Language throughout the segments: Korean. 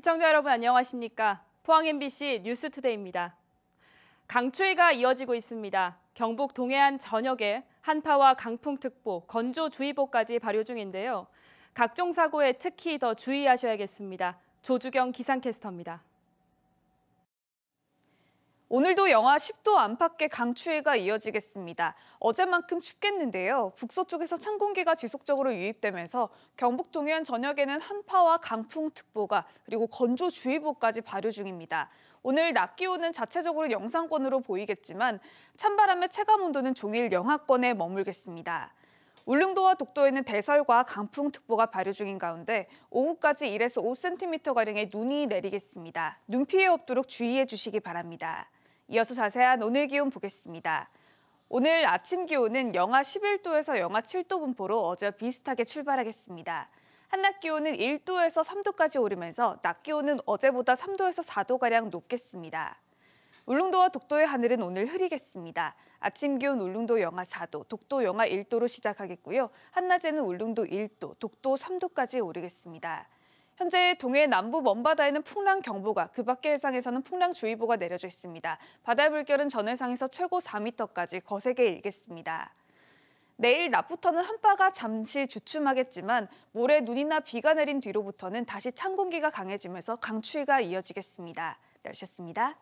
시청자 여러분 안녕하십니까? 포항 MBC 뉴스투데이입니다. 강추위가 이어지고 있습니다. 경북 동해안 전역에 한파와 강풍특보, 건조주의보까지 발효 중인데요. 각종 사고에 특히 더 주의하셔야겠습니다. 조주경 기상캐스터입니다. 오늘도 영하 10도 안팎의 강추위가 이어지겠습니다. 어제만큼 춥겠는데요. 북서쪽에서 찬 공기가 지속적으로 유입되면서 경북 동해안 전역에는 한파와 강풍특보가 그리고 건조주의보까지 발효 중입니다. 오늘 낮 기온은 자체적으로 영상권으로 보이겠지만 찬바람의 체감온도는 종일 영하권에 머물겠습니다. 울릉도와 독도에는 대설과 강풍특보가 발효 중인 가운데 오후까지 1에서 5cm가량의 눈이 내리겠습니다. 눈 피해 없도록 주의해 주시기 바랍니다. 이어서 자세한 오늘 기온 보겠습니다. 오늘 아침 기온은 영하 11도에서 영하 7도 분포로 어제와 비슷하게 출발하겠습니다. 한낮 기온은 1도에서 3도까지 오르면서 낮 기온은 어제보다 3도에서 4도가량 높겠습니다. 울릉도와 독도의 하늘은 오늘 흐리겠습니다. 아침 기온 울릉도 영하 4도, 독도 영하 1도로 시작하겠고요. 한낮에는 울릉도 1도, 독도 3도까지 오르겠습니다. 현재 동해 남부 먼바다에는 풍랑 경보가, 그 밖의 해상에서는 풍랑주의보가 내려져 있습니다. 바다의 물결은 전해상에서 최고 4m까지 거세게 일겠습니다. 내일 낮부터는 한파가 잠시 주춤하겠지만 모레 눈이나 비가 내린 뒤로부터는 다시 찬 공기가 강해지면서 강추위가 이어지겠습니다. 날씨였습니다.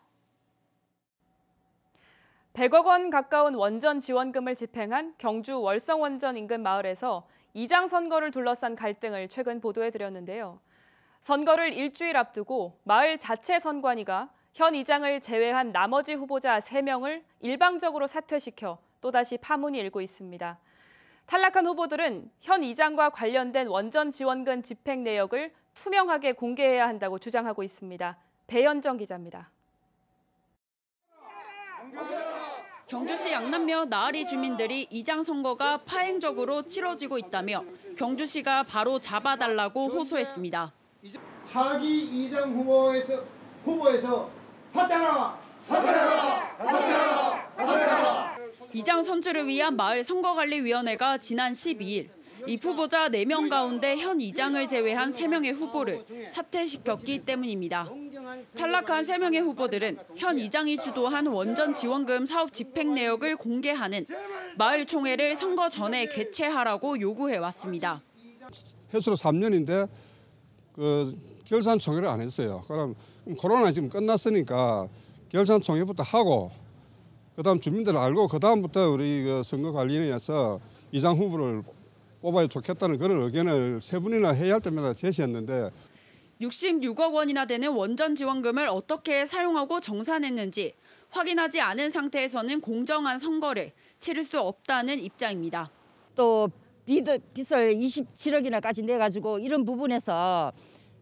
100억 원 가까운 원전 지원금을 집행한 경주 월성원전 인근 마을에서 이장 선거를 둘러싼 갈등을 최근 보도해드렸는데요. 선거를 일주일 앞두고 마을 자체 선관위가 현 이장을 제외한 나머지 후보자 3명을 일방적으로 사퇴시켜 또다시 파문이 일고 있습니다. 탈락한 후보들은 현 이장과 관련된 원전 지원금 집행 내역을 투명하게 공개해야 한다고 주장하고 있습니다. 배현정 기자입니다. 경주시 양남면 나아리 주민들이 이장 선거가 파행적으로 치러지고 있다며 경주시가 바로 잡아달라고 호소했습니다. 자기 이장 후보에서 후보에서 사퇴하라! 사퇴하라! 사퇴하라! 사퇴하라! 이장 선출을 위한 마을 선거관리위원회가 지난 12일 이 후보자 4명 가운데 현 이장을 제외한 3명의 후보를 사퇴시켰기 때문입니다. 탈락한 3명의 후보들은 현 이장이 주도한 원전 지원금 사업 집행 내역을 공개하는 마을 총회를 선거 전에 개최하라고 요구해왔습니다. 해수로 3년인데 그 결산 총회를 안 했어요. 그럼 코로나 지금 끝났으니까 결산 총회부터 하고 그다음 주민들 알고 그다음부터 우리 그 선거 관리위원회에서 이장 후보를 뽑아야 좋겠다는 그런 의견을 세 분이나 해야 할 때마다 제시했는데 66억 원이나 되는 원전 지원금을 어떻게 사용하고 정산했는지 확인하지 않은 상태에서는 공정한 선거를 치를 수 없다는 입장입니다. 또 빚을 27억이나까지 내가지고 이런 부분에서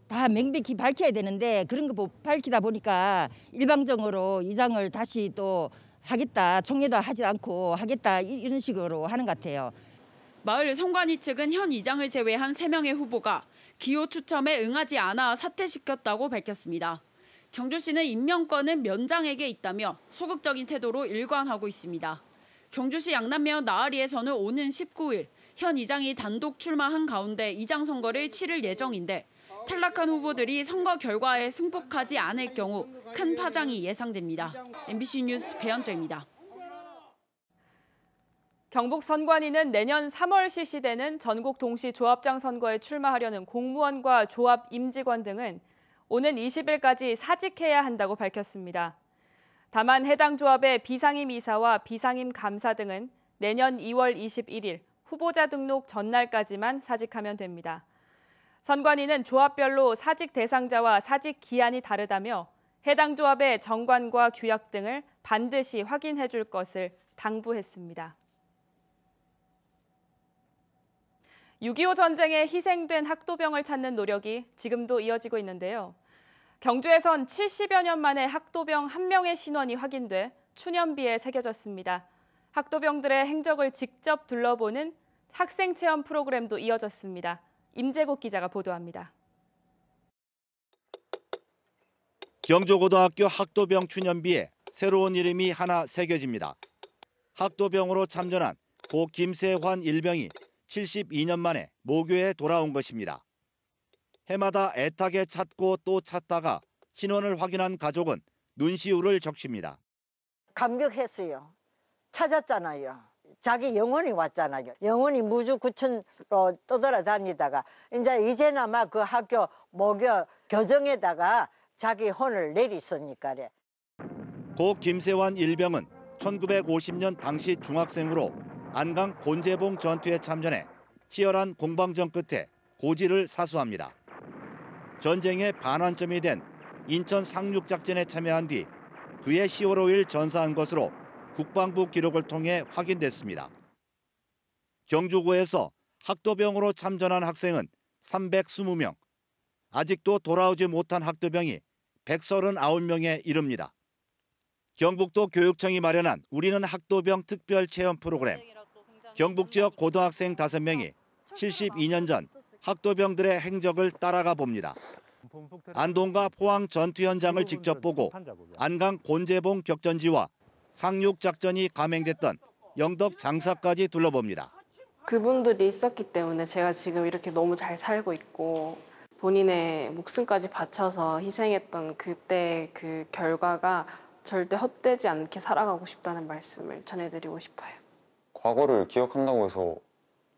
다 명백히 밝혀야 되는데 그런 거 밝히다 보니까 일방적으로 이장을 다시 또 하겠다 총회도 하지 않고 하겠다 이런 식으로 하는 것 같아요. 마을 성관이 측은 현 이장을 제외한 3명의 후보가 기호 추첨에 응하지 않아 사퇴시켰다고 밝혔습니다. 경주시는 임명권은 면장에게 있다며 소극적인 태도로 일관하고 있습니다. 경주시 양남면 나아리에서는 오는 19일 현 이장이 단독 출마한 가운데 이장 선거를 치를 예정인데 탈락한 후보들이 선거 결과에 승복하지 않을 경우 큰 파장이 예상됩니다. MBC 뉴스 배현정입니다. 경북 선관위는 내년 3월 실시되는 전국 동시 조합장 선거에 출마하려는 공무원과 조합 임직원 등은 오는 20일까지 사직해야 한다고 밝혔습니다. 다만 해당 조합의 비상임 이사와 비상임 감사 등은 내년 2월 21일 후보자 등록 전날까지만 사직하면 됩니다. 선관위는 조합별로 사직 대상자와 사직 기한이 다르다며 해당 조합의 정관과 규약 등을 반드시 확인해 줄 것을 당부했습니다. 6.25 전쟁에 희생된 학도병을 찾는 노력이 지금도 이어지고 있는데요. 경주에선 70여 년 만에 학도병 한명의 신원이 확인돼 추념비에 새겨졌습니다. 학도병들의 행적을 직접 둘러보는 학생 체험 프로그램도 이어졌습니다. 임재국 기자가 보도합니다. 경주고등학교 학도병 추념비에 새로운 이름이 하나 새겨집니다. 학도병으로 참전한 고 김세환 일병이 72년 만에 모교에 돌아온 것입니다. 해마다 애타게 찾고 또 찾다가 신원을 확인한 가족은 눈시울을 적십니다. 감격했어요. 찾았잖아요. 자기 영혼이 왔잖아요. 영혼이 무주 구천로 떠돌아다니다가 이제 이제나마 그 학교 목요 교정에다가 자기 혼을 내리었으니까래. 고 김세환 일병은 1950년 당시 중학생으로 안강 곤제봉 전투에 참전해 치열한 공방전 끝에 고지를 사수합니다. 전쟁의 반환점이 된 인천 상륙작전에 참여한 뒤 그의 10월 5일 전사한 것으로 국방부 기록을 통해 확인됐습니다. 경주고에서 학도병으로 참전한 학생은 320명, 아직도 돌아오지 못한 학도병이 139명에 이릅니다. 경북도 교육청이 마련한 우리는 학도병 특별 체험 프로그램. 경북 지역 고등학생 5명이 72년 전 학도병들의 행적을 따라가 봅니다. 안동과 포항 전투 현장을 직접 보고 안강 곤재봉 격전지와 상륙작전이 감행됐던 영덕 장사까지 둘러봅니다. 그분들이 있었기 때문에 제가 지금 이렇게 너무 잘 살고 있고 본인의 목숨까지 바쳐서 희생했던 그때 그 결과가 절대 헛되지 않게 살아가고 싶다는 말씀을 전해드리고 싶어요. 과거를 기억한다고 해서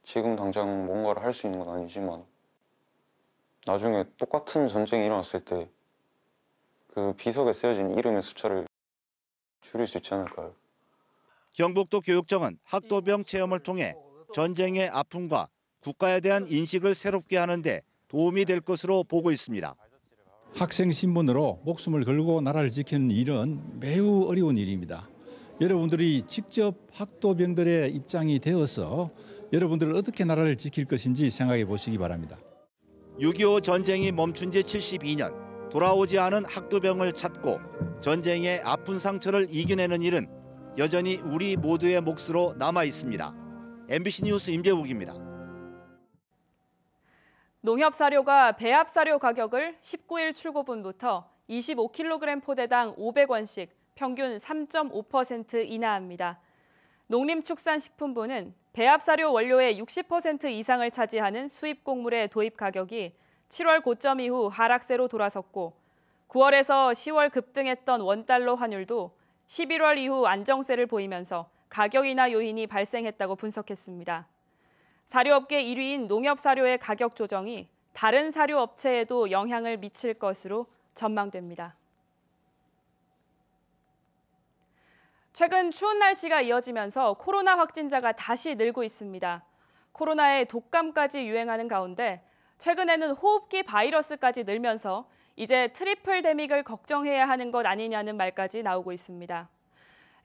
지금 당장 뭔가를 할 수 있는 건 아니지만 나중에 똑같은 전쟁이 일어났을 때 그 비석에 쓰여진 이름의 숫자를 줄일 수 있지 않을까요? 경북도 교육청은 학도병 체험을 통해 전쟁의 아픔과 국가에 대한 인식을 새롭게 하는데 도움이 될 것으로 보고 있습니다. 학생 신분으로 목숨을 걸고 나라를 지키는 일은 매우 어려운 일입니다. 여러분들이 직접 학도병들의 입장이 되어서 여러분들은 어떻게 나라를 지킬 것인지 생각해 보시기 바랍니다. 6.25 전쟁이 멈춘 지 72년. 돌아오지 않은 학도병을 찾고 전쟁의 아픈 상처를 이겨내는 일은 여전히 우리 모두의 몫으로 남아 있습니다. MBC 뉴스 임재욱입니다. 농협 사료가 배합 사료 가격을 19일 출고분부터 25kg 포대당 500원씩 평균 3.5% 인하합니다. 농림축산식품부는 배합 사료 원료의 60% 이상을 차지하는 수입 곡물의 도입 가격이 7월 고점 이후 하락세로 돌아섰고 9월에서 10월 급등했던 원달러 환율도 11월 이후 안정세를 보이면서 가격 인하 요인이 발생했다고 분석했습니다. 사료업계 1위인 농협사료의 가격 조정이 다른 사료업체에도 영향을 미칠 것으로 전망됩니다. 최근 추운 날씨가 이어지면서 코로나 확진자가 다시 늘고 있습니다. 코로나에 독감까지 유행하는 가운데 최근에는 호흡기 바이러스까지 늘면서 이제 트리플 데믹을 걱정해야 하는 것 아니냐는 말까지 나오고 있습니다.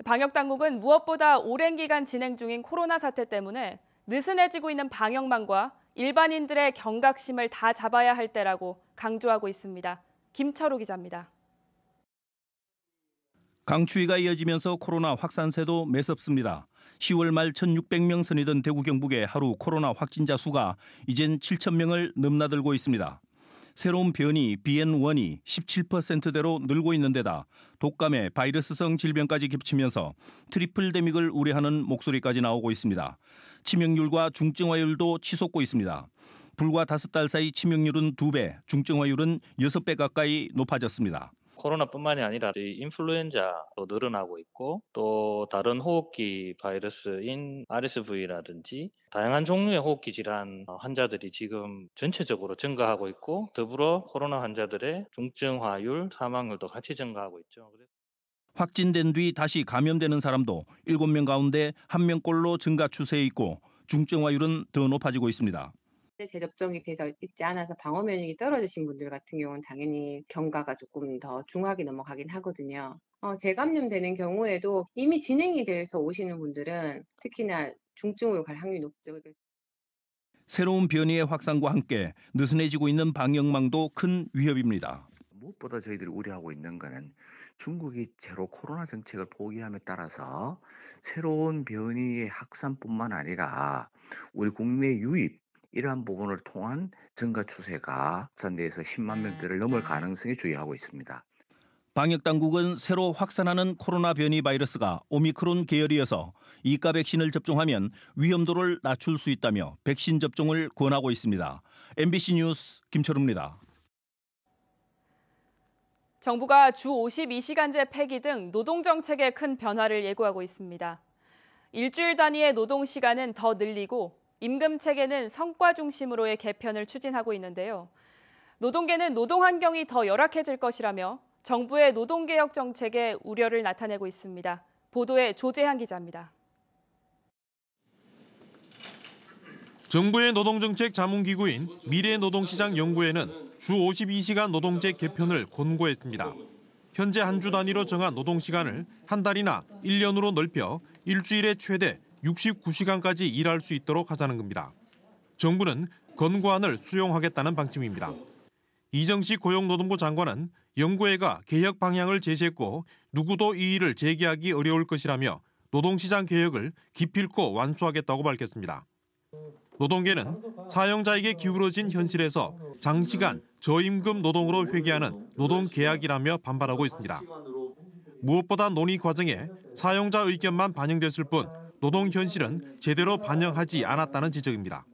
방역 당국은 무엇보다 오랜 기간 진행 중인 코로나 사태 때문에 느슨해지고 있는 방역망과 일반인들의 경각심을 다 잡아야 할 때라고 강조하고 있습니다. 김철우 기자입니다. 강추위가 이어지면서 코로나 확산세도 매섭습니다. 10월 말 1,600명 선이던 대구 경북의 하루 코로나 확진자 수가 이젠 7,000명을 넘나들고 있습니다. 새로운 변이 BN1이 17%대로 늘고 있는 데다 독감에 바이러스성 질병까지 겹치면서 트리플 데믹을 우려하는 목소리까지 나오고 있습니다. 치명률과 중증화율도 치솟고 있습니다. 불과 다섯 달 사이 치명률은 2배, 중증화율은 6배 가까이 높아졌습니다. 코로나뿐만이 아니라 인플루엔자도 늘어나고 있고 또 다른 호흡기 바이러스인 RSV라든지 다양한 종류의 호흡기 질환 어, 환자들이 지금 전체적으로 증가하고 있고 더불어 코로나 환자들의 중증화율, 사망률도 같이 증가하고 있죠. 확진된 뒤 다시 감염되는 사람도 7명 가운데 1명꼴로 증가 추세에 있고 중증화율은 더 높아지고 있습니다. 때 재접종이 돼서 있지 않아서 방어 면역이 떨어지신 분들 같은 경우는 당연히 경과가 조금 더 중하게 넘어가긴 하거든요. 어, 재감염되는 경우에도 이미 진행이 돼서 오시는 분들은 특히나 중증으로 갈 확률이 높죠. 그 새로운 변이의 확산과 함께 느슨해지고 있는 방역망도 큰 위협입니다. 무엇보다 저희들이 우려하고 있는 것은 중국이 제로 코로나 정책을 포기함에 따라서 새로운 변이의 확산뿐만 아니라 우리 국내 유입 이러한 부분을 통한 증가 추세가 전대에서 10만 명대를 넘을 가능성에 주의하고 있습니다. 방역 당국은 새로 확산하는 코로나 변이 바이러스가 오미크론 계열이어서 이가 백신을 접종하면 위험도를 낮출 수 있다며 백신 접종을 권하고 있습니다. MBC 뉴스 김철우입니다. 정부가 주 52시간제 폐기 등 노동 정책에 큰 변화를 예고하고 있습니다. 일주일 단위의 노동 시간은 더 늘리고 임금 체계는 성과 중심으로의 개편을 추진하고 있는데요. 노동계는 노동 환경이 더 열악해질 것이라며 정부의 노동개혁 정책에 우려를 나타내고 있습니다. 보도에 조재한 기자입니다. 정부의 노동정책 자문기구인 미래노동시장연구회는 주 52시간 노동제 개편을 권고했습니다. 현재 한 주 단위로 정한 노동시간을 한 달이나 1년으로 넓혀 일주일에 최대 69시간까지 일할 수 있도록 하자는 겁니다. 정부는 건고안을 수용하겠다는 방침입니다. 이정식 고용노동부 장관은 연구회가 개혁 방향을 제시했고 누구도 이 일을 재개하기 어려울 것이라며 노동시장 개혁을 기필코 완수하겠다고 밝혔습니다. 노동계는 사용자에게 기울어진 현실에서 장시간 저임금 노동으로 회귀하는 노동계약이라며 반발하고 있습니다. 무엇보다 논의 과정에 사용자 의견만 반영됐을 뿐 노동 현실은 제대로 반영하지 않았다는 지적입니다.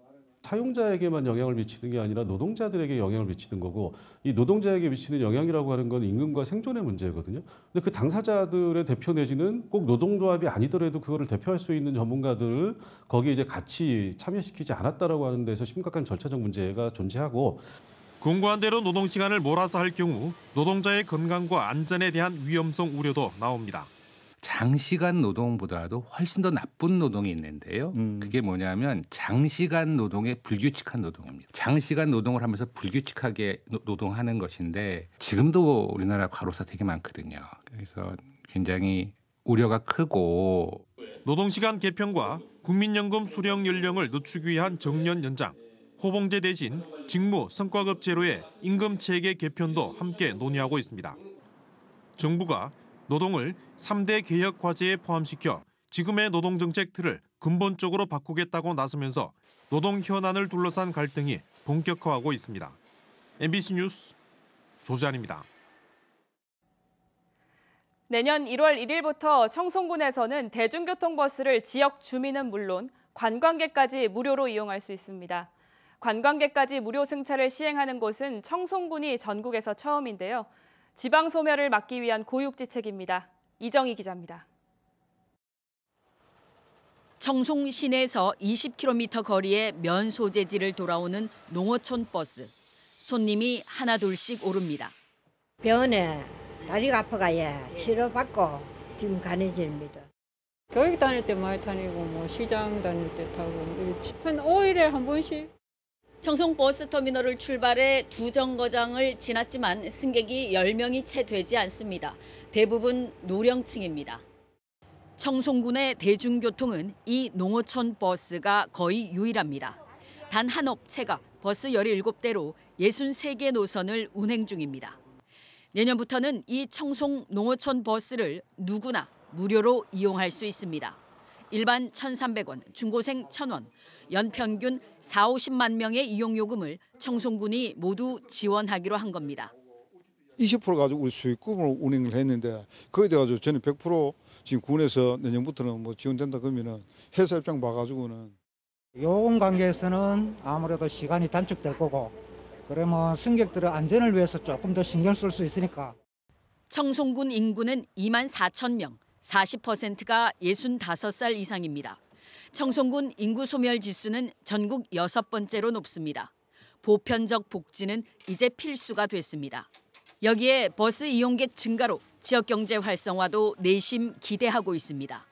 사용자에게만 영향을 미치는 게 아니라 노동자들에게 영향을 미치는 거고 이 노동자에게 미치는 영향이라고 하는 건 임금과 생존의 문제거든요. 근데 그 당사자들의 대표 내지는 꼭 노동조합이 아니더라도 그거를 대표할 수 있는 전문가들 거기에 이제 같이 참여시키지 않았다라고 하는 데서 심각한 절차적 문제가 존재하고 공고한대로 노동시간을 몰아서 할 경우 노동자의 건강과 안전에 대한 위험성 우려도 나옵니다. 장시간 노동보다도 훨씬 더 나쁜 노동이 있는데요. 음. 그게 뭐냐면 장시간 노동의 불규칙한 노동입니다. 장시간 노동을 하면서 불규칙하게 노동하는 것인데 지금도 우리나라 과로사 되게 많거든요. 그래서 굉장히 우려가 크고 노동시간 개편과 국민연금 수령 연령을 늦추기 위한 정년 연장, 호봉제 대신 직무 성과급 제로의 임금 체계 개편도 함께 논의하고 있습니다. 정부가 노동을 3대 개혁 과제에 포함시켜 지금의 노동정책 틀을 근본적으로 바꾸겠다고 나서면서 노동 현안을 둘러싼 갈등이 본격화하고 있습니다. MBC 뉴스 조지안입니다. 내년 1월 1일부터 청송군에서는 대중교통버스를 지역 주민은 물론 관광객까지 무료로 이용할 수 있습니다. 관광객까지 무료 승차를 시행하는 곳은 청송군이 전국에서 처음인데요. 지방 소멸을 막기 위한 고육지책입니다. 이정희 기자입니다. 청송 시내에서 20km 거리의 면 소재지를 돌아오는 농어촌 버스. 손님이 하나둘씩 오릅니다. 병원에 다리가 아파가예 치료받고 지금 가는 중입니다. 교육 다닐 때 많이 다니고 뭐 시장 다닐 때 타고 한 5일에 한 번씩. 청송 버스터미널을 출발해 두 정거장을 지났지만 승객이 10명이 채 되지 않습니다. 대부분 노령층입니다. 청송군의 대중교통은 이 농어촌 버스가 거의 유일합니다. 단 한 업체가 버스 17대로 63개 노선을 운행 중입니다. 내년부터는 이 청송 농어촌 버스를 누구나 무료로 이용할 수 있습니다. 일반 1,300원, 중고생 1,000원, 연평균 4, 50만 명의 이용 요금을 청송군이 모두 지원하기로 한 겁니다. 20% 가지고 우리 수익금으로 운행을 했는데 그에 대해 가 저는 100% 지금 군에서 내년부터는 뭐 지원된다 그러면 회사 입장 봐가지고는 요금 관계에서는 아무래도 시간이 단축될 거고 그러면 승객들의 안전을 위해서 조금 더 신경 쓸 수 있으니까 청송군 인구는 2만 4천 명. 40%가 65살 이상입니다. 청송군 인구 소멸 지수는 전국 여섯 번째로 높습니다. 보편적 복지는 이제 필수가 됐습니다. 여기에 버스 이용객 증가로 지역 경제 활성화도 내심 기대하고 있습니다.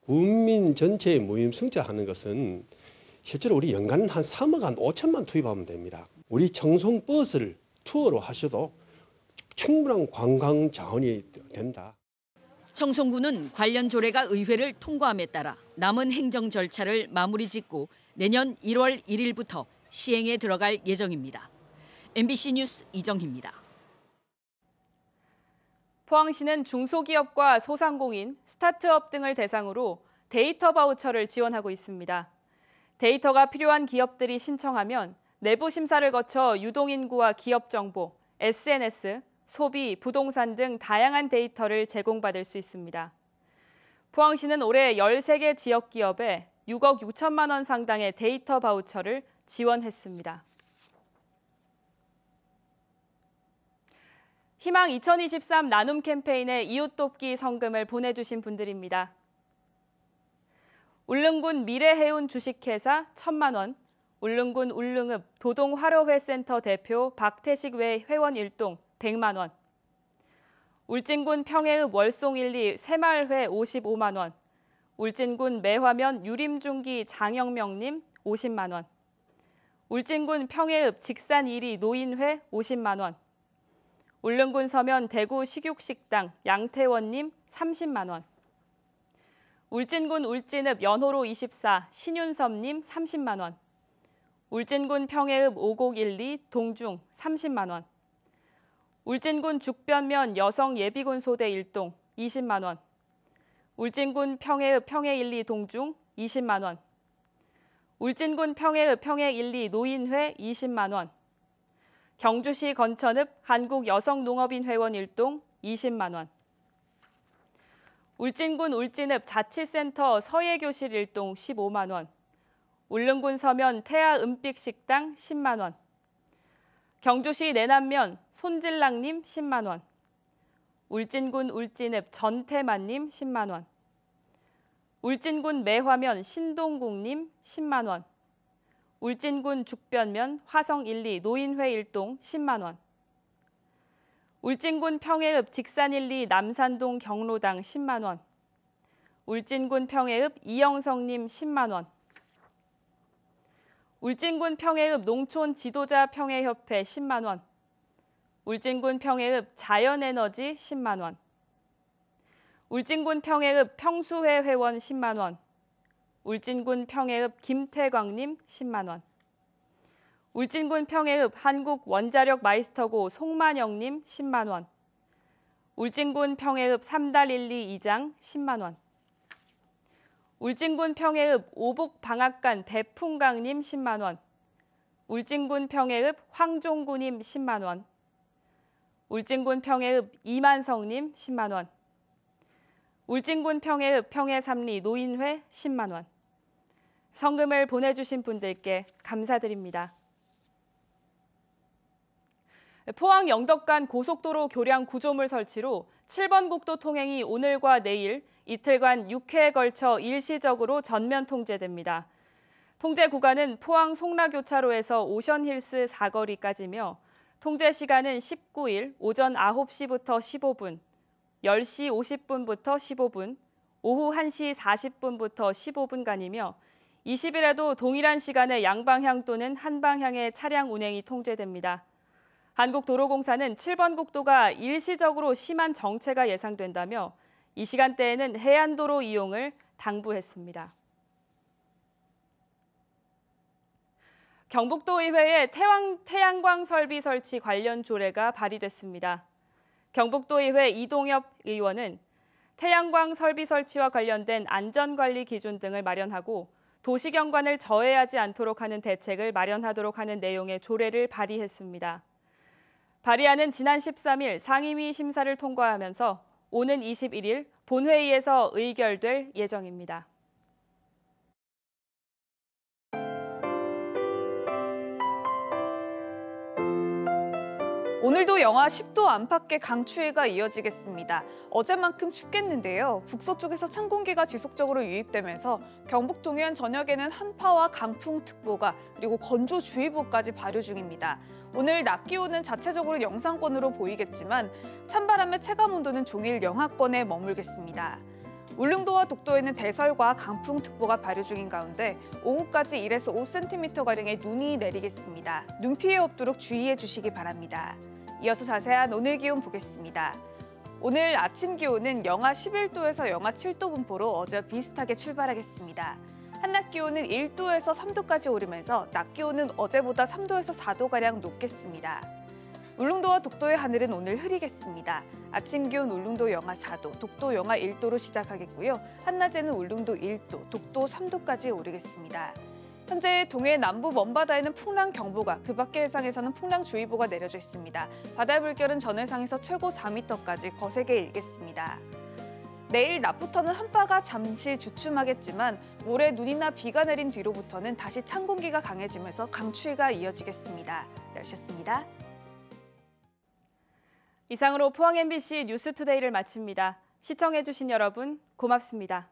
국민 전체의 모임 승자하는 것은 실제로 우리 연간 한 3억 한 5천만 투입하면 됩니다. 우리 청송 버스를 투어로 하셔도 충분한 관광 자원이 된다. 청송구는 관련 조례가 의회를 통과함에 따라 남은 행정 절차를 마무리 짓고 내년 1월 1일부터 시행에 들어갈 예정입니다. MBC 뉴스 이정희입니다. 포항시는 중소기업과 소상공인, 스타트업 등을 대상으로 데이터 바우처를 지원하고 있습니다. 데이터가 필요한 기업들이 신청하면 내부 심사를 거쳐 유동인구와 기업 정보, SNS, 소비, 부동산 등 다양한 데이터를 제공받을 수 있습니다. 포항시는 올해 13개 지역 기업에 6억 6천만 원 상당의 데이터 바우처를 지원했습니다. 희망 2023 나눔 캠페인에 이웃돕기 성금을 보내주신 분들입니다. 울릉군 미래해운 주식회사 1천만 원, 울릉군 울릉읍 도동화로회센터 대표 박태식 외 회원 일동 100만 원. 울진군 평해읍 월송 1, 리 새마을회 55만 원. 울진군 매화면 유림중기 장영명님 50만 원. 울진군 평해읍 직산 1위 노인회 50만 원. 울릉군 서면 대구 식육식당 양태원님 30만 원. 울진군 울진읍 연호로 24 신윤섭님 30만 원. 울진군 평해읍 오곡 1, 리 동중 30만 원. 울진군 죽변면 여성 예비군 소대 1동 20만 원. 울진군 평해읍 평해 1, 2 동중 20만 원. 울진군 평해읍 평해 1, 2 노인회 20만 원. 경주시 건천읍 한국여성농업인 회원 1동 20만 원. 울진군 울진읍 자치센터 서예교실 1동 15만 원. 울릉군 서면 태아 은빛 식당 10만 원. 경주시 내남면 손진랑님 10만 원, 울진군 울진읍 전태만님 10만 원, 울진군 매화면 신동국님 10만 원, 울진군 죽변면 화성 1, 리 노인회 일동 10만 원, 울진군 평해읍 직산 1, 리 남산동 경로당 10만 원, 울진군 평해읍 이영성님 10만 원, 울진군 평해읍 농촌 지도자 평해협회 10만 원, 울진군 평해읍 자연에너지 10만 원, 울진군 평해읍 평수회 회원 10만 원, 울진군 평해읍 김태광님 10만 원, 울진군 평해읍 한국 원자력 마이스터고 송만영님 10만 원, 울진군 평해읍 삼달일리 2장 10만 원, 울진군 평해읍 오복 방앗간 대풍강님 10만 원, 울진군 평해읍 황종구님 10만 원, 울진군 평해읍 이만성님 10만 원, 울진군 평해읍 평해삼리 노인회 10만 원. 성금을 보내주신 분들께 감사드립니다. 포항 영덕간 고속도로 교량 구조물 설치로 7번 국도 통행이 오늘과 내일 이틀간 6회에 걸쳐 일시적으로 전면 통제됩니다. 통제 구간은 포항 송라교차로에서 오션힐스 사거리까지며 통제 시간은 19일 오전 9시부터 15분, 10시 50분부터 15분, 오후 1시 40분부터 15분간이며 20일에도 동일한 시간에 양방향 또는 한방향의 차량 운행이 통제됩니다. 한국도로공사는 7번 국도가 일시적으로 심한 정체가 예상된다며 이 시간대에는 해안도로 이용을 당부했습니다. 경북도의회에 태양, 태양광 설비 설치 관련 조례가 발의됐습니다. 경북도의회 이동엽 의원은 태양광 설비 설치와 관련된 안전관리 기준 등을 마련하고 도시경관을 저해하지 않도록 하는 대책을 마련하도록 하는 내용의 조례를 발의했습니다. 발의안은 지난 13일 상임위 심사를 통과하면서 오는 21일 본회의에서 의결될 예정입니다. 오늘도 영하 10도 안팎의 강추위가 이어지겠습니다. 어제만큼 춥겠는데요. 북서쪽에서 찬 공기가 지속적으로 유입되면서 경북 동해안 전역에는 한파와 강풍특보가 그리고 건조주의보까지 발효 중입니다. 오늘 낮 기온은 자체적으로 영상권으로 보이겠지만 찬바람의 체감 온도는 종일 영하권에 머물겠습니다. 울릉도와 독도에는 대설과 강풍특보가 발효 중인 가운데 오후까지 1에서 5cm가량의 눈이 내리겠습니다. 눈 피해 없도록 주의해 주시기 바랍니다. 이어서 자세한 오늘 기온 보겠습니다. 오늘 아침 기온은 영하 11도에서 영하 7도 분포로 어제 비슷하게 출발하겠습니다. 한낮 기온은 1도에서 3도까지 오르면서 낮 기온은 어제보다 3도에서 4도가량 높겠습니다. 울릉도와 독도의 하늘은 오늘 흐리겠습니다. 아침 기온 울릉도 영하 4도, 독도 영하 1도로 시작하겠고요. 한낮에는 울릉도 1도, 독도 3도까지 오르겠습니다. 현재 동해 남부 먼바다에는 풍랑 경보가, 그 밖의 해상에서는 풍랑주의보가 내려져 있습니다. 바다 물결은 전 해상에서 최고 4m까지 거세게 일겠습니다. 내일 낮부터는 한파가 잠시 주춤하겠지만 모레 눈이나 비가 내린 뒤로부터는 다시 찬 공기가 강해지면서 강추위가 이어지겠습니다. 날씨였습니다. 이상으로 포항 MBC 뉴스투데이를 마칩니다. 시청해주신 여러분 고맙습니다.